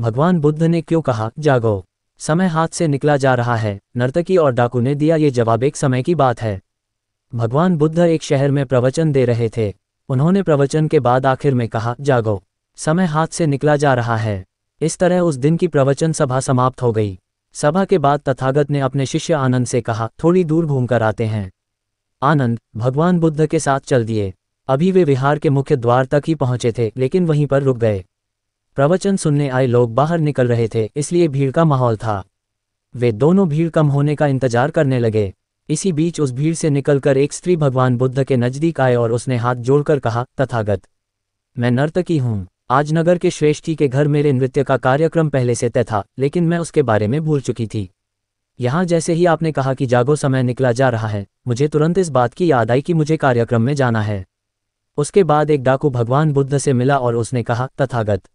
भगवान बुद्ध ने क्यों कहा जागो समय हाथ से निकला जा रहा है नर्तकी और डाकू ने दिया ये जवाब एक समय की बात है भगवान बुद्ध एक शहर में प्रवचन दे रहे थे उन्होंने प्रवचन के बाद आखिर में कहा जागो समय हाथ से निकला जा रहा है इस तरह उस दिन की प्रवचन सभा समाप्त हो गई सभा के बाद तथागत ने अपने शिष्य आनंद से कहा थोड़ी दूर घूमकर आते हैं आनंद भगवान बुद्ध के साथ चल दिए अभी वे विहार के मुख्य द्वार तक ही पहुंचे थे लेकिन वहीं पर रुक गए प्रवचन सुनने आए लोग बाहर निकल रहे थे इसलिए भीड़ का माहौल था वे दोनों भीड़ कम होने का इंतजार करने लगे इसी बीच उस भीड़ से निकलकर एक स्त्री भगवान बुद्ध के नजदीक आए और उसने हाथ जोड़कर कहा तथागत मैं नर्तकी हूं आज नगर के श्रेष्ठी के घर मेरे नृत्य का कार्यक्रम पहले से तय था लेकिन मैं उसके बारे में भूल चुकी थी यहां जैसे ही आपने कहा कि जागो समय निकला जा रहा है मुझे तुरंत इस बात की याद आई कि मुझे कार्यक्रम में जाना है उसके बाद एक डाकू भगवान बुद्ध से मिला और उसने कहा तथागत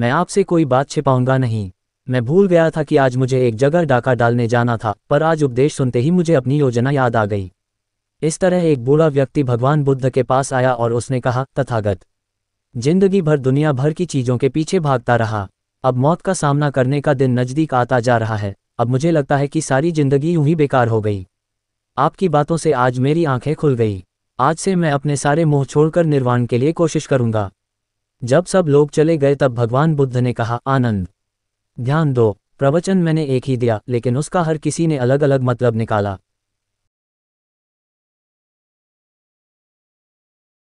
मैं आपसे कोई बात छिपाऊंगा नहीं मैं भूल गया था कि आज मुझे एक जगह डाका डालने जाना था पर आज उपदेश सुनते ही मुझे अपनी योजना याद आ गई इस तरह एक बूढ़ा व्यक्ति भगवान बुद्ध के पास आया और उसने कहा तथागत जिंदगी भर दुनिया भर की चीज़ों के पीछे भागता रहा अब मौत का सामना करने का दिन नज़दीक आता जा रहा है अब मुझे लगता है कि सारी जिंदगी यूं ही बेकार हो गई आपकी बातों से आज मेरी आंखें खुल गई आज से मैं अपने सारे मुंह छोड़कर निर्वाण के लिए कोशिश करूंगा जब सब लोग चले गए तब भगवान बुद्ध ने कहा आनंद ध्यान दो प्रवचन मैंने एक ही दिया लेकिन उसका हर किसी ने अलग अलग मतलब निकाला